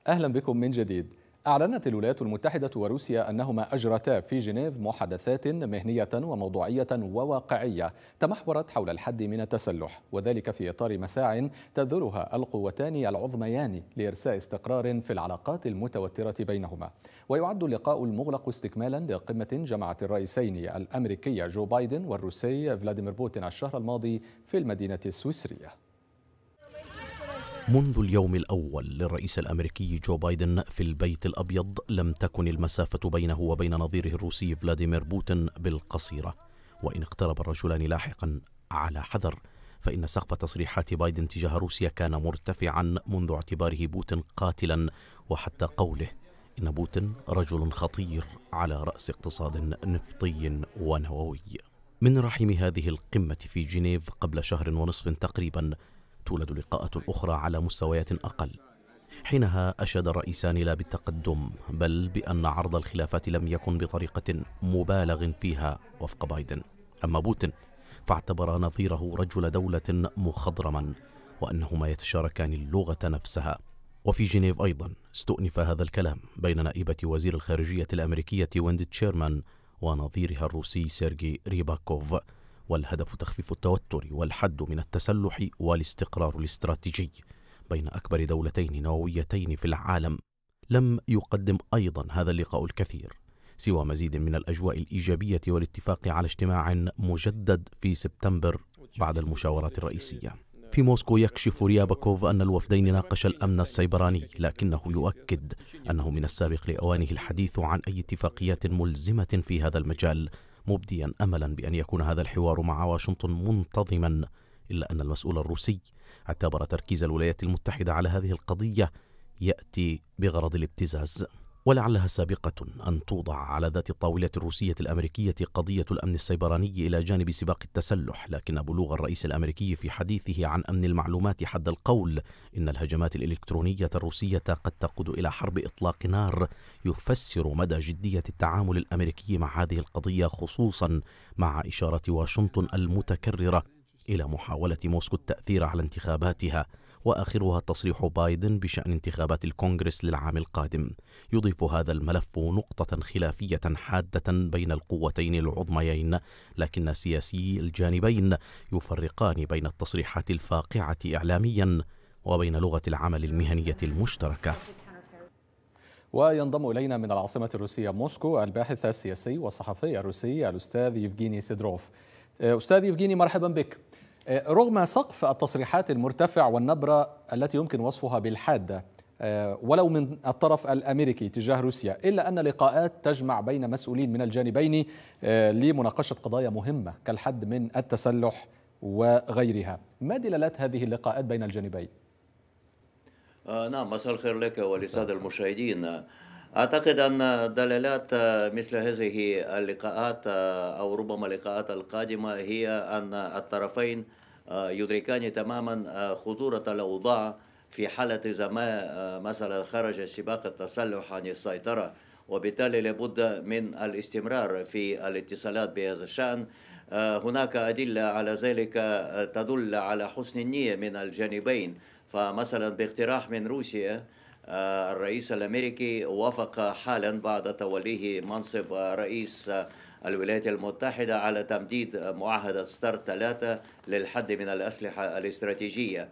أهلا بكم من جديد أعلنت الولايات المتحدة وروسيا أنهما أجرتا في جنيف محادثات مهنية وموضوعية وواقعية تمحورت حول الحد من التسلح وذلك في إطار مساع تذرها القوتان العظميان لإرساء استقرار في العلاقات المتوترة بينهما ويعد اللقاء المغلق استكمالا لقمة جمعت الرئيسين الأمريكي جو بايدن والروسي فلاديمير بوتين الشهر الماضي في المدينة السويسرية منذ اليوم الأول للرئيس الأمريكي جو بايدن في البيت الأبيض لم تكن المسافة بينه وبين نظيره الروسي فلاديمير بوتين بالقصيرة وإن اقترب الرجلان لاحقا على حذر فإن سقف تصريحات بايدن تجاه روسيا كان مرتفعا منذ اعتباره بوتين قاتلا وحتى قوله إن بوتين رجل خطير على رأس اقتصاد نفطي ونووي من رحم هذه القمة في جنيف قبل شهر ونصف تقريبا تولد لقاءات أخرى على مستويات أقل حينها أشاد الرئيسان لا بالتقدم بل بأن عرض الخلافات لم يكن بطريقة مبالغ فيها وفق بايدن أما بوتين فاعتبر نظيره رجل دولة مخضرما وأنهما يتشاركان اللغة نفسها وفي جنيف أيضا استؤنف هذا الكلام بين نائبة وزير الخارجية الأمريكية ويندي تشيرمان ونظيرها الروسي سيرجي ريباكوف والهدف تخفيف التوتر والحد من التسلح والاستقرار الاستراتيجي بين أكبر دولتين نوويتين في العالم لم يقدم أيضا هذا اللقاء الكثير سوى مزيد من الأجواء الإيجابية والاتفاق على اجتماع مجدد في سبتمبر بعد المشاورات الرئيسية في موسكو يكشف ريابكوف أن الوفدين ناقش الأمن السيبراني لكنه يؤكد أنه من السابق لأوانه الحديث عن أي اتفاقيات ملزمة في هذا المجال مبديا املا بان يكون هذا الحوار مع واشنطن منتظما الا ان المسؤول الروسي اعتبر تركيز الولايات المتحده على هذه القضيه ياتي بغرض الابتزاز ولعلها سابقة أن توضع على ذات الطاولة الروسية الأمريكية قضية الأمن السيبراني إلى جانب سباق التسلح لكن بلوغ الرئيس الأمريكي في حديثه عن أمن المعلومات حد القول إن الهجمات الإلكترونية الروسية قد تقود إلى حرب إطلاق نار يفسر مدى جدية التعامل الأمريكي مع هذه القضية خصوصا مع إشارة واشنطن المتكررة إلى محاولة موسكو التأثير على انتخاباتها وآخرها تصريح بايدن بشأن انتخابات الكونغرس للعام القادم يضيف هذا الملف نقطة خلافية حادة بين القوتين العظميين لكن سياسي الجانبين يفرقان بين التصريحات الفاقعة إعلاميا وبين لغة العمل المهنية المشتركة وينضم إلينا من العاصمة الروسية موسكو الباحث السياسي والصحفي الروسي الأستاذ يفجيني سيدروف أستاذ يفجيني مرحبا بك آه، رغم سقف التصريحات المرتفع والنبرة التي يمكن وصفها بالحادة آه، ولو من الطرف الامريكي تجاه روسيا الا ان لقاءات تجمع بين مسؤولين من الجانبين آه، لمناقشه قضايا مهمه كالحد من التسلح وغيرها ما دلالات هذه اللقاءات بين الجانبين آه نعم مساء الخير لك ولسادة المشاهدين أعتقد أن دلالات مثل هذه اللقاءات آه، أو ربما اللقاءات القادمة هي أن الطرفين آه، يدركان تماما آه، خطورة الأوضاع في حالة إذا ما مثلا خرج سباق التسلح عن السيطرة وبالتالي لابد من الاستمرار في الاتصالات بهذا الشأن هناك أدلة على ذلك تدل على حسن النية من الجانبين فمثلا باقتراح من روسيا آه، الرئيس الامريكي وافق حالا بعد توليه منصب رئيس الولايات المتحده على تمديد معاهده ستارت 3 للحد من الاسلحه الاستراتيجيه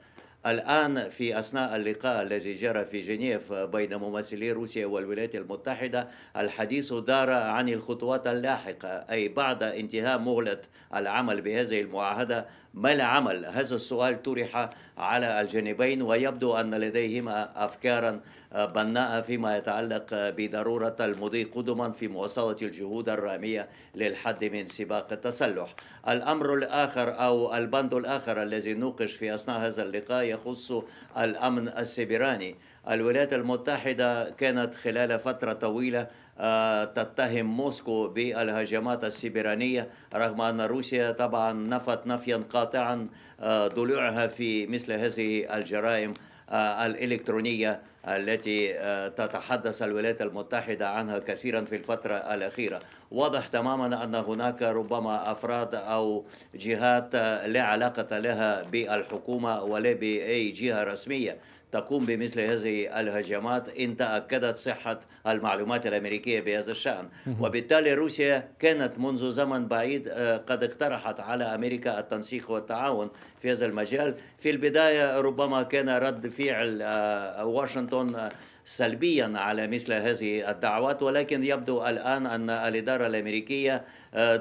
الآن في أثناء اللقاء الذي جرى في جنيف بين ممثلي روسيا والولايات المتحدة الحديث دار عن الخطوات اللاحقة أي بعد انتهاء مهلة العمل بهذه المعاهدة ما العمل؟ هذا السؤال طرح على الجانبين ويبدو أن لديهما أفكارا بناء فيما يتعلق بضرورة المضي قدما في مواصلة الجهود الرامية للحد من سباق التسلح الأمر الآخر أو البند الآخر الذي نوقش في أثناء هذا اللقاء يخص الأمن السبراني الولايات المتحدة كانت خلال فترة طويلة آه، تتهم موسكو بالهجمات السبرانية رغم أن روسيا طبعا نفت نفيا قاطعا آه، ضلوعها في مثل هذه الجرائم آه، الإلكترونية التي آه، تتحدث الولايات المتحدة عنها كثيرا في الفترة الأخيرة واضح تماما أن هناك ربما أفراد أو جهات آه، لا علاقة لها بالحكومة ولا بأي جهة رسمية تقوم بمثل هذه الهجمات إن تأكدت صحة المعلومات الأمريكية بهذا الشأن وبالتالي روسيا كانت منذ زمن بعيد آه، قد اقترحت على أمريكا التنسيق والتعاون في هذا المجال في البداية ربما كان رد فعل آه، واشنطن آه، سلبيا على مثل هذه الدعوات ولكن يبدو الآن أن الإدارة الأمريكية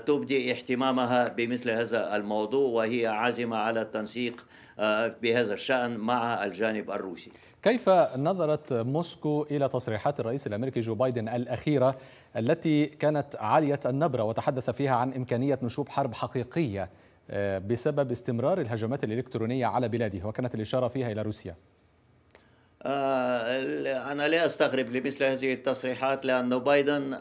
تبدي اهتمامها بمثل هذا الموضوع وهي عازمة على التنسيق آه، بهذا الشأن مع الجانب الروسي كيف نظرت موسكو إلى تصريحات الرئيس الأمريكي جو بايدن الأخيرة التي كانت عالية النبرة وتحدث فيها عن إمكانية نشوب حرب حقيقية آه، بسبب استمرار الهجمات الإلكترونية على بلاده وكانت الإشارة فيها إلى روسيا آه، أنا لا أستغرب لمثل هذه التصريحات لأن بايدن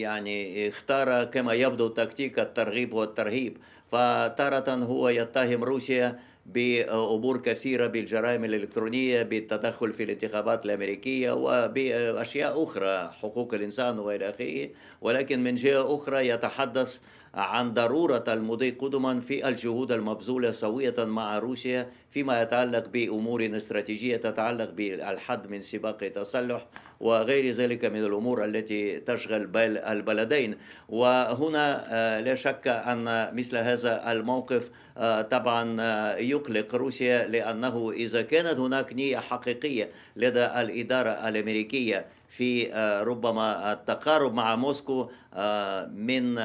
يعني اختار كما يبدو تكتيك الترغيب والترهيب فتارة هو يتهم روسيا بأمور كثيرة بالجرائم الإلكترونية بالتدخل في الانتخابات الأمريكية وبأشياء أخرى حقوق الإنسان وإلى آخره ولكن من جهة أخرى يتحدث عن ضرورة المضي قدما في الجهود المبذولة سوية مع روسيا فيما يتعلق بأمور استراتيجية تتعلق بالحد من سباق التسلح وغير ذلك من الأمور التي تشغل بال البلدين وهنا آه، لا شك أن مثل هذا الموقف آه، طبعا آه، يقلق روسيا لأنه إذا كانت هناك نية حقيقية لدى الإدارة الأمريكية في آه، ربما التقارب مع موسكو آه، من آه،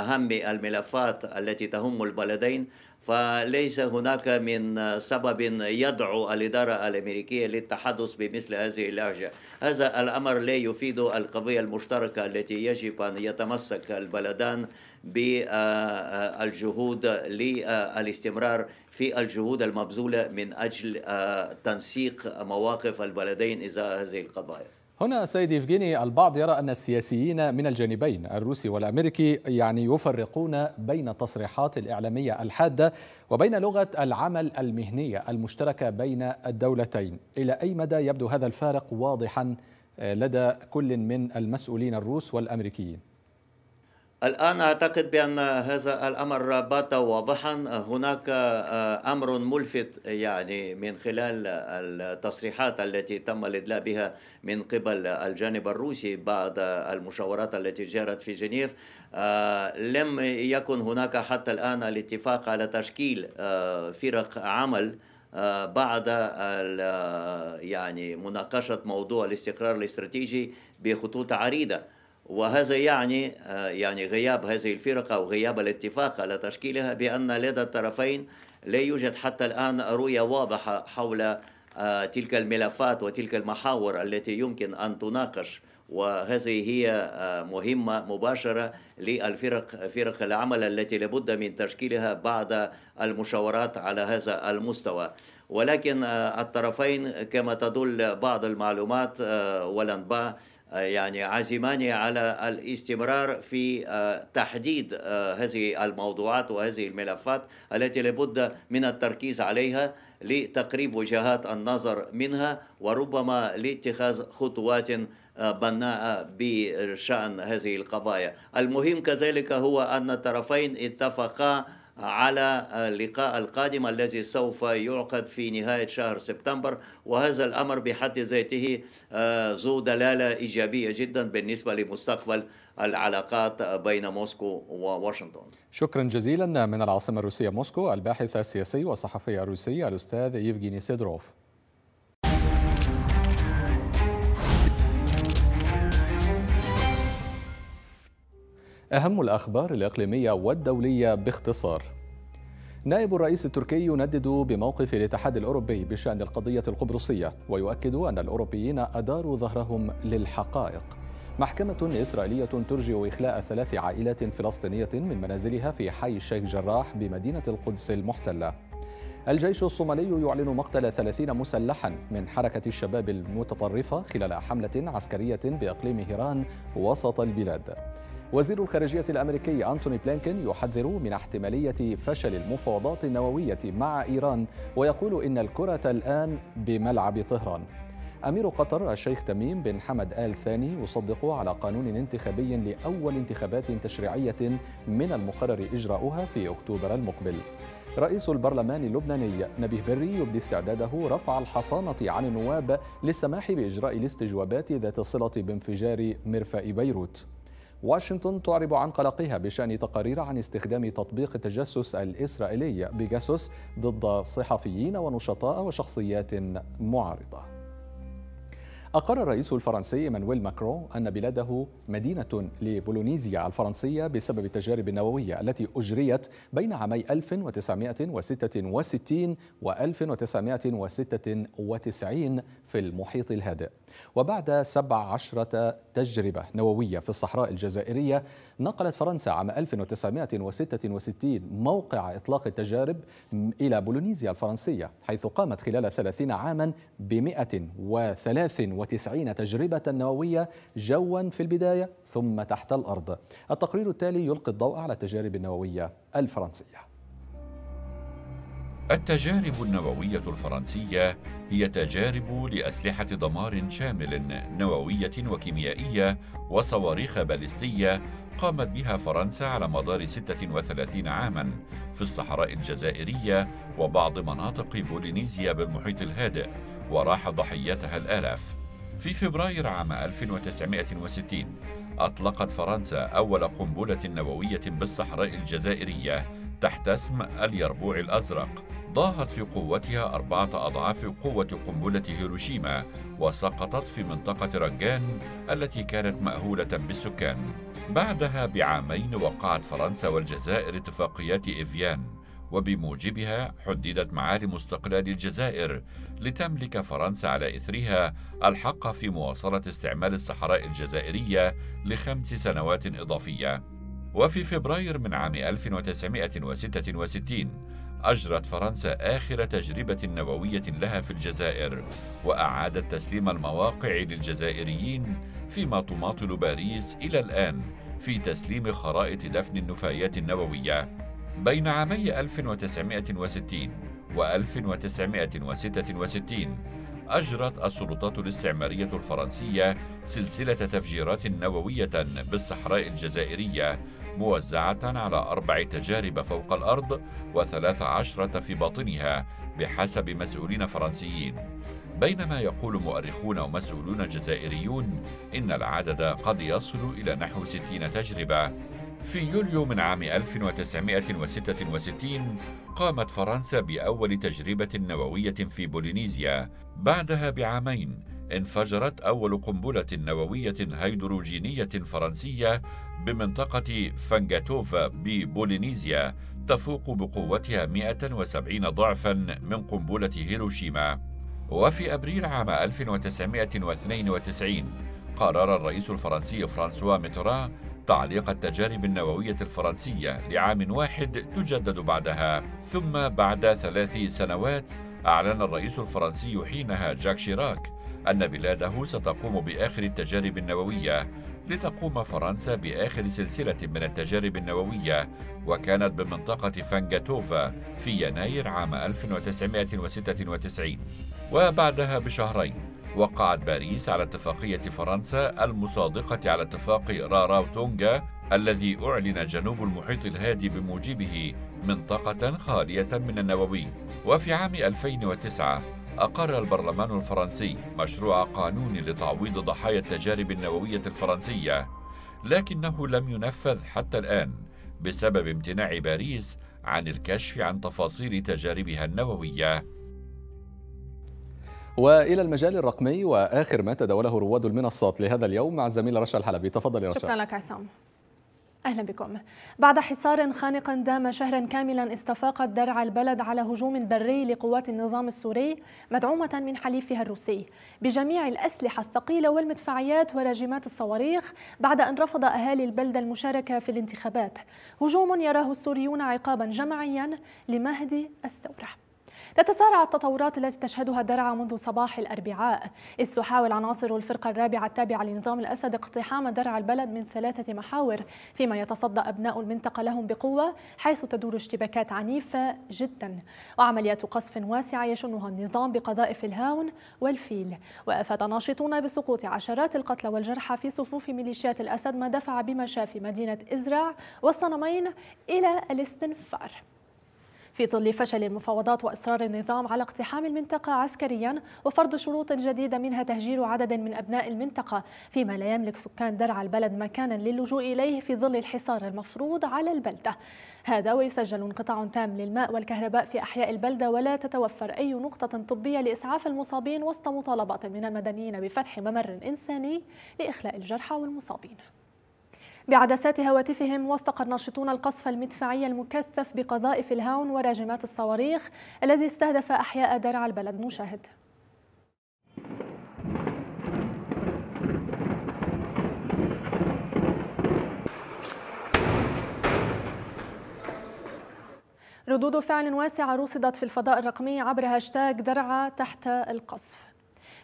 أهم الملفات التي تهم البلدين فليس هناك من سبب يدعو الإدارة الأمريكية للتحدث بمثل هذه اللهجة هذا الأمر لا يفيد القضية المشتركة التي يجب أن يتمسك البلدان بالجهود للاستمرار في الجهود المبذولة من أجل تنسيق مواقف البلدين إزاء هذه القضايا هنا سيد يفجيني البعض يرى أن السياسيين من الجانبين الروسي والأمريكي يعني يفرقون بين التصريحات الإعلامية الحادة وبين لغة العمل المهنية المشتركة بين الدولتين إلى أي مدى يبدو هذا الفارق واضحا آه، لدى كل من المسؤولين الروس والأمريكيين الآن أعتقد بأن هذا الأمر بات واضحا هناك آه، أمر ملفت يعني من خلال التصريحات التي تم الإدلاء بها من قبل الجانب الروسي بعد المشاورات التي جرت في جنيف آه، لم يكن هناك حتى الآن الاتفاق على تشكيل آه، فرق عمل بعد يعني مناقشة موضوع الاستقرار الاستراتيجي بخطوط عريضة وهذا يعني آه، يعني غياب هذه الفرقة أو غياب الاتفاق على تشكيلها بأن لدى الطرفين لا يوجد حتى الآن رؤية واضحة حول آه، تلك الملفات وتلك المحاور التي يمكن أن تناقش وهذه هي آه، مهمة مباشرة للفرق فرق العمل التي لابد من تشكيلها بعد المشاورات على هذا المستوى ولكن الطرفين كما تدل بعض المعلومات والأنباء آه، يعني عازمان على الاستمرار في آه، تحديد آه، هذه الموضوعات وهذه الملفات التي لابد من التركيز عليها لتقريب وجهات النظر منها وربما لاتخاذ خطوات بناءة بشأن هذه القضايا المهم كذلك هو أن الطرفين اتفقا على اللقاء القادم الذي سوف يعقد في نهاية شهر سبتمبر وهذا الأمر بحد ذاته آه، ذو دلالة إيجابية جدا بالنسبة لمستقبل العلاقات بين موسكو وواشنطن شكرا جزيلا من العاصمة الروسية موسكو الباحث السياسي والصحفي الروسي الأستاذ يفجيني سيدروف أهم الأخبار الإقليمية والدولية باختصار نائب الرئيس التركي يندد بموقف الاتحاد الأوروبي بشأن القضية القبرصية ويؤكد أن الأوروبيين أداروا ظهرهم للحقائق محكمة إسرائيلية ترجئ إخلاء ثلاث عائلات فلسطينية من منازلها في حي الشيخ جراح بمدينة القدس المحتلة الجيش الصومالي يعلن مقتل 30 مسلحا من حركة الشباب المتطرفة خلال حملة عسكرية بإقليم هيران وسط البلاد وزير الخارجية الأمريكي أنتوني بلينكن يحذر من احتمالية فشل المفاوضات النووية مع إيران ويقول إن الكرة الآن بملعب طهران أمير قطر الشيخ تميم بن حمد آل ثاني يصدق على قانون انتخابي لأول انتخابات تشريعية من المقرر إجراؤها في أكتوبر المقبل رئيس البرلمان اللبناني نبيه بري يبدي استعداده رفع الحصانة عن النواب للسماح بإجراء الاستجوابات ذات الصلة بانفجار مرفأ بيروت واشنطن تعرب عن قلقها بشأن تقارير عن استخدام تطبيق التجسس الإسرائيلي بيجاسوس ضد صحفيين ونشطاء وشخصيات معارضة أقر الرئيس الفرنسي مانويل ماكرون أن بلاده مدينة لبولونيزيا الفرنسية بسبب التجارب النووية التي أجريت بين عامي 1966 و 1996 في المحيط الهادئ وبعد 17 تجربة نووية في الصحراء الجزائرية نقلت فرنسا عام 1966 موقع إطلاق التجارب إلى بولونيزيا الفرنسية حيث قامت خلال 30 عاما ب 193 تجربة نووية جوا في البداية ثم تحت الأرض التقرير التالي يلقي الضوء على التجارب النووية الفرنسية التجارب النووية الفرنسية هي تجارب لأسلحة دمار شامل نووية وكيميائية وصواريخ باليستية قامت بها فرنسا على مدار 36 عاماً في الصحراء الجزائرية وبعض مناطق بولينيزيا بالمحيط الهادئ وراح ضحيتها الآلاف. في فبراير عام 1960 أطلقت فرنسا أول قنبلة نووية بالصحراء الجزائرية تحت اسم اليربوع الأزرق ضاهت في قوتها أربعة أضعاف قوة قنبلة هيروشيما وسقطت في منطقة رجان التي كانت مأهولة بالسكان بعدها بعامين وقعت فرنسا والجزائر اتفاقيات إفيان وبموجبها حددت معالم استقلال الجزائر لتملك فرنسا على إثرها الحق في مواصلة استعمال الصحراء الجزائرية لخمس سنوات إضافية وفي فبراير من عام 1966 أجرت فرنسا آخر تجربة نووية لها في الجزائر وأعادت تسليم المواقع للجزائريين فيما تماطل باريس إلى الآن في تسليم خرائط دفن النفايات النووية بين عامي 1960 و 1966 أجرت السلطات الاستعمارية الفرنسية سلسلة تفجيرات نووية بالصحراء الجزائرية موزعة على أربع تجارب فوق الأرض وثلاث عشرة في باطنها بحسب مسؤولين فرنسيين بينما يقول مؤرخون ومسؤولون جزائريون إن العدد قد يصل إلى نحو 60 تجربة في يوليو من عام 1966 قامت فرنسا بأول تجربة نووية في بولينيزيا بعدها بعامين انفجرت أول قنبلة نووية هيدروجينية فرنسية بمنطقة فانجاتوفا ببولينيزيا تفوق بقوتها 170 ضعفا من قنبلة هيروشيما وفي أبريل عام 1992 قرر الرئيس الفرنسي فرانسوا ميتران تعليق التجارب النووية الفرنسية لعام واحد تجدد بعدها ثم بعد ثلاث سنوات أعلن الرئيس الفرنسي حينها جاك شيراك أن بلاده ستقوم بآخر التجارب النووية لتقوم فرنسا بآخر سلسلة من التجارب النووية وكانت بمنطقة فانجاتوفا في يناير عام 1996 وبعدها بشهرين وقعت باريس على اتفاقية فرنسا المصادقة على اتفاق راراو تونغا الذي أعلن جنوب المحيط الهادي بموجبه منطقة خالية من النووي وفي عام 2009 أقر البرلمان الفرنسي مشروع قانون لتعويض ضحايا التجارب النووية الفرنسية لكنه لم ينفذ حتى الآن بسبب امتناع باريس عن الكشف عن تفاصيل تجاربها النوويه والى المجال الرقمي واخر ما تداوله رواد المنصات لهذا اليوم مع الزميل رشا الحلبي تفضل يا رشا شكرا لك عصام أهلا بكم بعد حصار خانق دام شهرا كاملا استفاقت درع البلد على هجوم بري لقوات النظام السوري مدعومة من حليفها الروسي بجميع الأسلحة الثقيلة والمدفعيات وراجمات الصواريخ بعد أن رفض أهالي البلدة المشاركة في الانتخابات هجوم يراه السوريون عقابا جماعيا لمهد الثورة تتسارع التطورات التي تشهدها درعا منذ صباح الأربعاء إذ تحاول عناصر الفرقة الرابعة التابعة لنظام الأسد اقتحام درع البلد من ثلاثة محاور فيما يتصدى أبناء المنطقة لهم بقوة حيث تدور اشتباكات عنيفة جدا وعمليات قصف واسعة يشنها النظام بقذائف الهاون والفيل وأفاد ناشطون بسقوط عشرات القتلى والجرحى في صفوف ميليشيات الأسد ما دفع بمشافي مدينة إزرع والصنمين إلى الاستنفار في ظل فشل المفاوضات وإصرار النظام على اقتحام المنطقة عسكريا وفرض شروط جديدة منها تهجير عدد من أبناء المنطقة فيما لا يملك سكان درعا البلد مكانا للجوء إليه في ظل الحصار المفروض على البلدة هذا ويسجل انقطاع تام للماء والكهرباء في أحياء البلدة ولا تتوفر أي نقطة طبية لإسعاف المصابين وسط مطالبات من المدنيين بفتح ممر إنساني لإخلاء الجرحى والمصابين بعدسات هواتفهم وثق الناشطون القصف المدفعي المكثف بقذائف الهاون وراجمات الصواريخ الذي استهدف أحياء درع البلد نشاهد ردود فعل واسعة رصدت في الفضاء الرقمي عبر هاشتاج درعا تحت القصف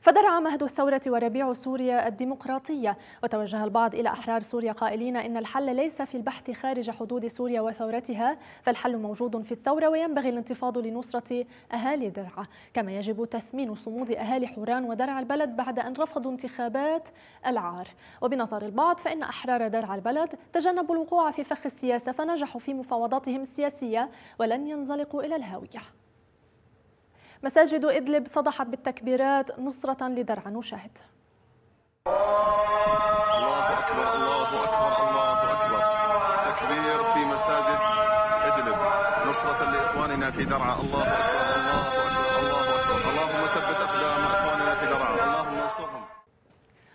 فدرع مهد الثورة وربيع سوريا الديمقراطية وتوجه البعض إلى أحرار سوريا قائلين إن الحل ليس في البحث خارج حدود سوريا وثورتها فالحل موجود في الثورة وينبغي الانتفاض لنصرة أهالي درعا كما يجب تثمين صمود أهالي حوران ودرع البلد بعد أن رفضوا انتخابات العار وبنظر البعض فإن أحرار درع البلد تجنبوا الوقوع في فخ السياسة فنجحوا في مفاوضاتهم السياسية ولن ينزلقوا إلى الهاوية مساجد إدلب صدحت بالتكبيرات نصرة لدرعا نشاهد الله أكبر الله أكبر الله أكبر تكبير في مساجد إدلب نصرة لإخواننا في درعا الله أكبر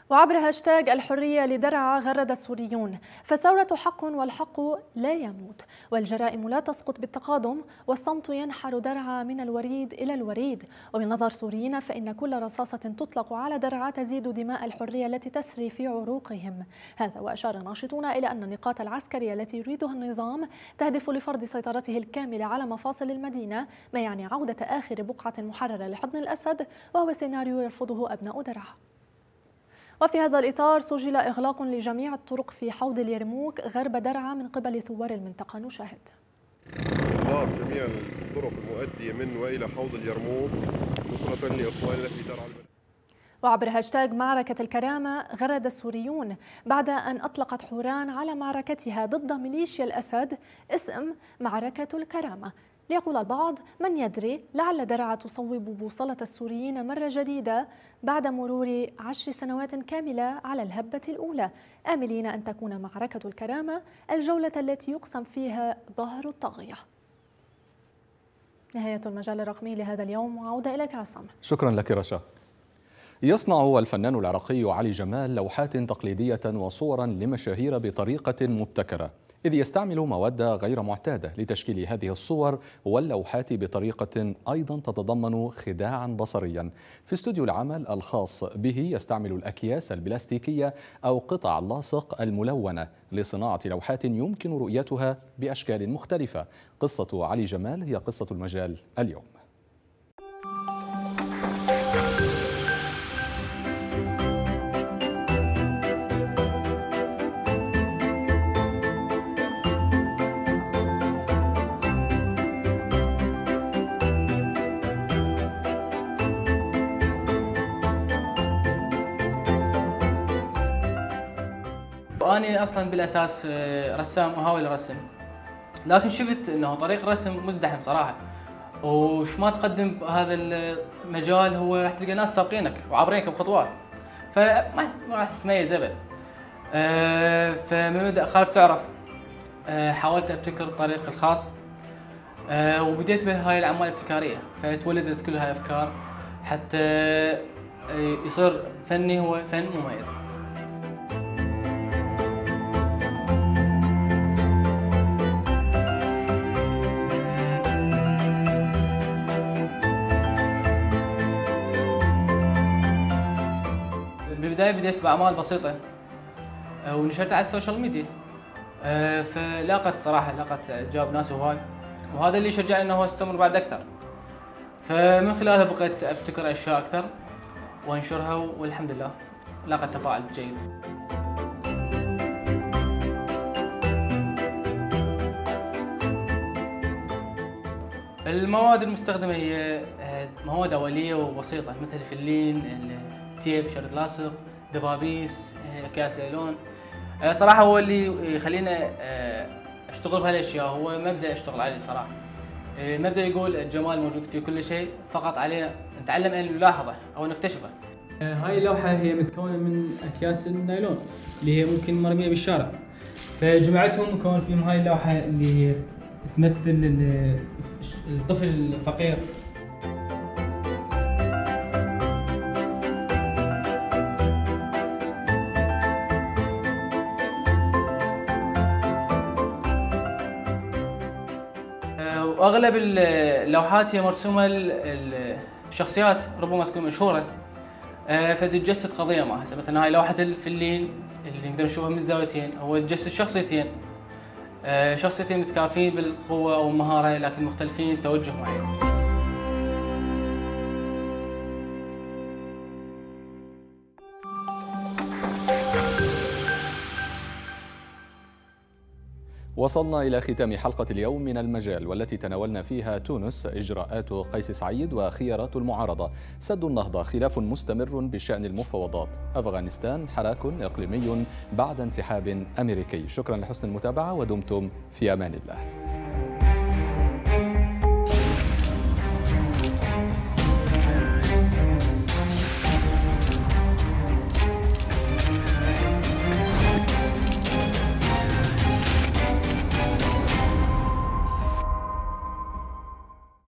وعبر هاشتاج الحرية لدرعا غرد السوريون فالثورة حق والحق لا يموت والجرائم لا تسقط بالتقادم والصمت ينحر درعا من الوريد إلى الوريد ومن نظر سوريين فإن كل رصاصة تطلق على درعا تزيد دماء الحرية التي تسري في عروقهم هذا وأشار ناشطون إلى أن النقاط العسكرية التي يريدها النظام تهدف لفرض سيطرته الكاملة على مفاصل المدينة ما يعني عودة آخر بقعة محررة لحضن الأسد وهو سيناريو يرفضه أبناء درعا وفي هذا الإطار سجل إغلاق لجميع الطرق في حوض اليرموك غرب درعا من قبل ثوار المنطقة نشاهد إغلاق جميع الطرق المؤدية من وإلى حوض اليرموك نصرة لإخواننا في درعا وعبر هاشتاغ معركة الكرامة غرد السوريون بعد أن أطلقت حوران على معركتها ضد ميليشيا الأسد اسم معركة الكرامة ليقول البعض من يدري لعل درعا تصوب بوصلة السوريين مرة جديدة بعد مرور عشر سنوات كاملة على الهبة الأولى آملين أن تكون معركة الكرامة الجولة التي يقسم فيها ظهر الطاغية نهاية المجال الرقمي لهذا اليوم وعودة إليك عصام شكرا لك رشا يصنع الفنان العراقي علي جمال لوحات تقليدية وصورا لمشاهير بطريقة مبتكرة إذ يستعمل مواد غير معتادة لتشكيل هذه الصور واللوحات بطريقة أيضا تتضمن خداعا بصريا في استوديو العمل الخاص به يستعمل الأكياس البلاستيكية أو قطع اللاصق الملونة لصناعة لوحات يمكن رؤيتها بأشكال مختلفة قصة علي جمال هي قصة المجال اليوم انا اصلا بالاساس آه، رسام اهاوي الرسم لكن شفت انه طريق رسم مزدحم صراحه وش ما تقدم بهذا المجال هو راح تلقى ناس سابقينك وعابرينك بخطوات فما راح تتميز ابد آه، فمن بدا خالف تعرف آه، حاولت ابتكر طريقي الخاص وبديت بهاي الاعمال الابتكاريه فتولدت كل هاي الافكار حتى يصير فني هو فن مميز بديت باعمال بسيطه آه، ونشرتها على السوشيال ميديا آه، فلاقت صراحه لاقت اعجاب ناس وهاي وهذا اللي شجعني انه استمر بعد اكثر فمن خلالها بقيت ابتكر اشياء اكثر وانشرها والحمد لله لاقت تفاعل جيد المواد المستخدمة هي آه، مواد أولية وبسيطة مثل الفلين التيب شريط لاصق دبابيس اكياس آه، لون آه، صراحه هو اللي آه، يخلينا اشتغل بهالاشياء هو مبدا اشتغل عليه صراحه مبدا يقول الجمال موجود في كل شيء فقط علينا نتعلم ان نلاحظه او نكتشفه هاي اللوحة هي متكونة من أكياس النايلون اللي هي ممكن مرمية بالشارع فجمعتهم كون فيهم هاي اللوحة اللي هي تمثل الطفل الفقير واغلب اللوحات هي مرسومه الشخصيات ربما تكون مشهوره آه، فتتجسد قضيه ما هسه مثلا هاي لوحه الفلين اللي نقدر نشوفها من زاويتين هو تجسد شخصيتين آه، شخصيتين متكافئين بالقوه والمهاره لكن مختلفين توجه معين وصلنا إلى ختام حلقة اليوم من المجال والتي تناولنا فيها تونس إجراءات قيس سعيد وخيارات المعارضة سد النهضة خلاف مستمر بشأن المفاوضات أفغانستان حراك إقليمي بعد انسحاب أمريكي شكرا لحسن المتابعة ودمتم في أمان الله